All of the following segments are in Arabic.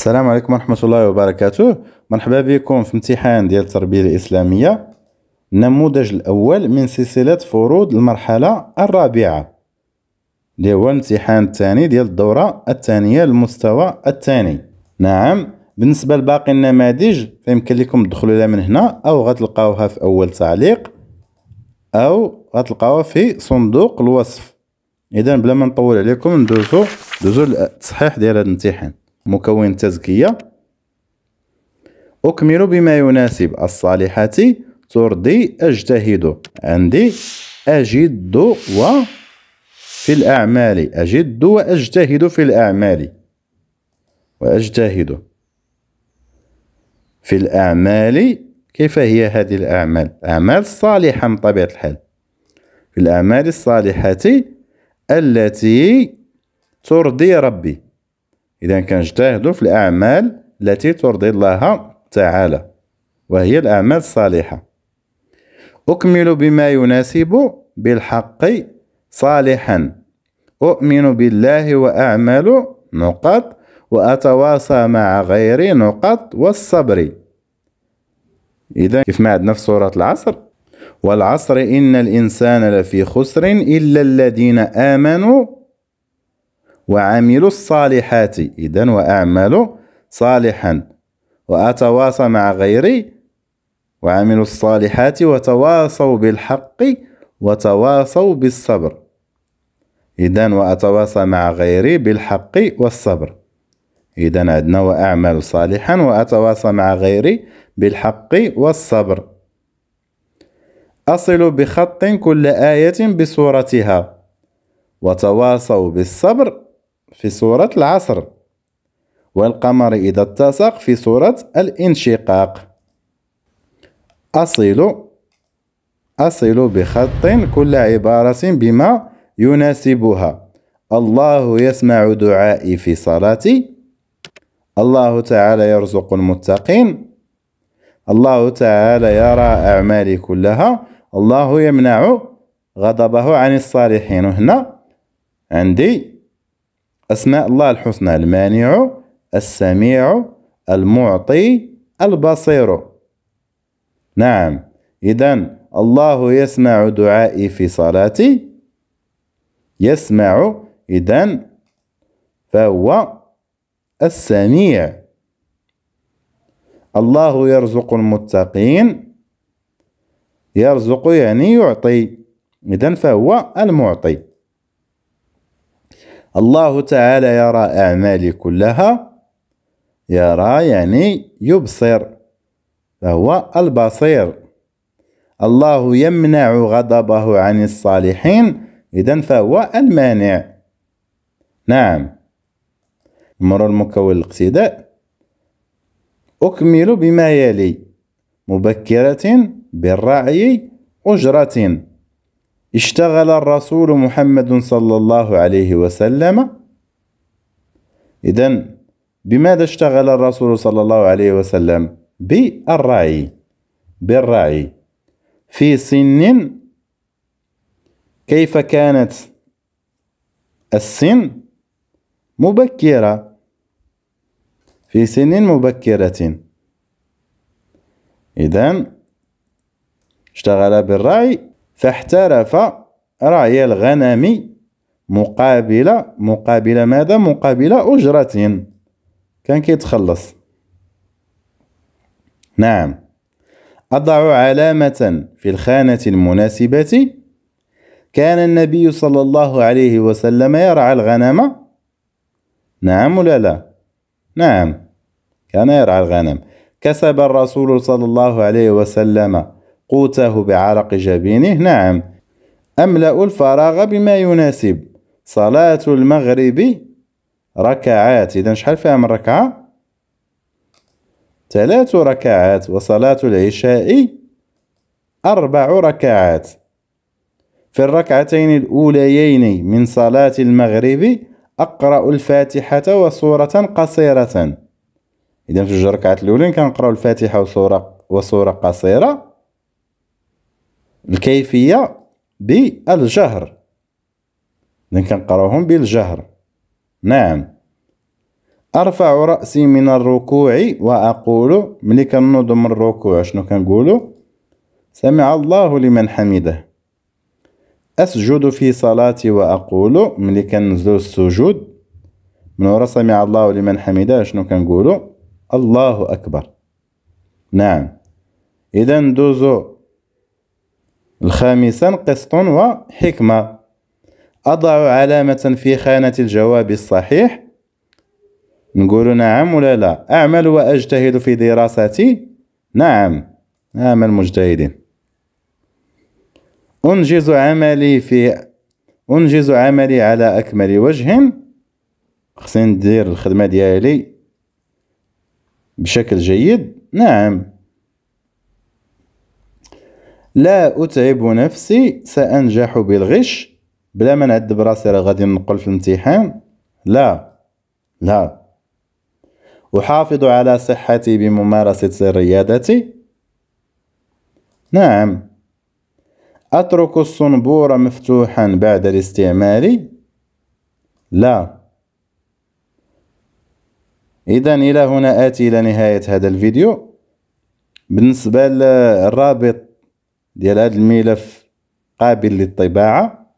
السلام عليكم ورحمة الله وبركاته مرحبا بكم في امتحان ديال التربية الإسلامية النموذج الأول من سلسلة فروض المرحلة الرابعة اللي هو الامتحان الثاني ديال الدورة الثانية للمستوى الثاني نعم بالنسبة لباقي النماذج فيمكن لكم تدخلوا لها من هنا أو غتلقاوها في أول تعليق أو غتلقاوها في صندوق الوصف إذا بلا ما نطول عليكم ندوزو دوزو التصحيح ديال الامتحان مكون تزكية أكمل بما يناسب الصالحات ترضي أجتهد عندي أجد و في الأعمال أجد وأجتهد في الأعمال وأجتهد في الأعمال كيف هي هذه الأعمال؟ أعمال الصالحة من طبيعة الحال في الأعمال الصالحة التي ترضي ربي إذا كنجتهدوا في الأعمال التي ترضي الله تعالى وهي الأعمال الصالحة أكمل بما يناسب بالحق صالحا أؤمن بالله وأعمل نقط وأتواصى مع غيري نقط والصبر إذا كيف ما عندنا في سورة العصر والعصر إن الإنسان لفي خسر إلا الذين آمنوا وعملوا الصالحات إذا وأعمل صالحا وأتواصى مع غيري وعملوا الصالحات وتواصوا بالحق وتواصوا بالصبر إذا وأتواصى مع غيري بالحق والصبر إذا عندنا وأعمل صالحا وأتواصى مع غيري بالحق والصبر أصل بخط كل آية بصورتها وتواصوا بالصبر في صورة العصر والقمر إذا اتسق في صورة الانشقاق أصل أصل بخط كل عبارة بما يناسبها الله يسمع دعائي في صلاتي الله تعالى يرزق المتقين الله تعالى يرى أعمالي كلها الله يمنع غضبه عن الصالحين هنا عندي أسماء الله الحسنى المانع السميع المعطي البصير نعم إذا الله يسمع دعائي في صلاتي يسمع إذا فهو السميع الله يرزق المتقين يرزق يعني يعطي إذا فهو المعطي الله تعالى يرى أعمالي كلها يرى يعني يبصر فهو البصير الله يمنع غضبه عن الصالحين إذا فهو المانع نعم مرور المكون الاقتداء أكمل بما يلي مبكرة بالرعي أجرة اشتغل الرسول محمد صلى الله عليه وسلم إذا بماذا اشتغل الرسول صلى الله عليه وسلم بالرعي بالرعي في سن كيف كانت السن مبكرة في سن مبكرة إذا اشتغل بالرعي فاحترف رعي الغنم مقابل مقابل ماذا مقابل أجرة كان كيتخلص نعم أضع علامة في الخانة المناسبة كان النبي صلى الله عليه وسلم يرعى الغنم نعم ولا لا نعم كان يرعى الغنم كسب الرسول صلى الله عليه وسلم قوته بعرق جبينه نعم أملأ الفراغ بما يناسب صلاة المغرب ركعات إذا شحال فيها من ركعة؟ ثلاث ركعات وصلاة العشاء أربع ركعات في الركعتين الأوليين من صلاة المغرب أقرأ الفاتحة وصورة قصيرة إذا في الركعة الأولين كنقرأ الفاتحة وصورة, وصورة قصيرة الكيفية بالجهر إذن كنقراوهم بالجهر نعم أرفع رأسي من الركوع وأقول ملي كنوض من الركوع شنو كنقولو سمع الله لمن حمده أسجد في صلاتي وأقول ملي كنزلو السجود من ورا سمع الله لمن حمده شنو كنقولو الله أكبر نعم إذا ندوزو الخامسا قسط وحكمة أضع علامة في خانة الجواب الصحيح نقول نعم ولا لا أعمل وأجتهد في دراستي نعم نعم المجتهدين أنجز عملي في أنجز عملي على أكمل وجه خصني ندير الخدمة ديالي بشكل جيد نعم لا أتعب نفسي سأنجح بالغش بلا ما نعد براسي راه غادي نقل في الامتحان لا لا أحافظ على صحتي بممارسة رياضتي نعم أترك الصنبور مفتوحا بعد الاستعمال لا إذا إلى هنا آتي إلى نهاية هذا الفيديو بالنسبة للرابط ديال هذا الملف قابل للطباعه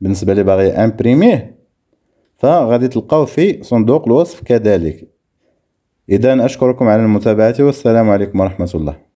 بالنسبه اللي باغي امبريميه فغادي تلقاو في صندوق الوصف كذلك اذا اشكركم على المتابعه والسلام عليكم ورحمه الله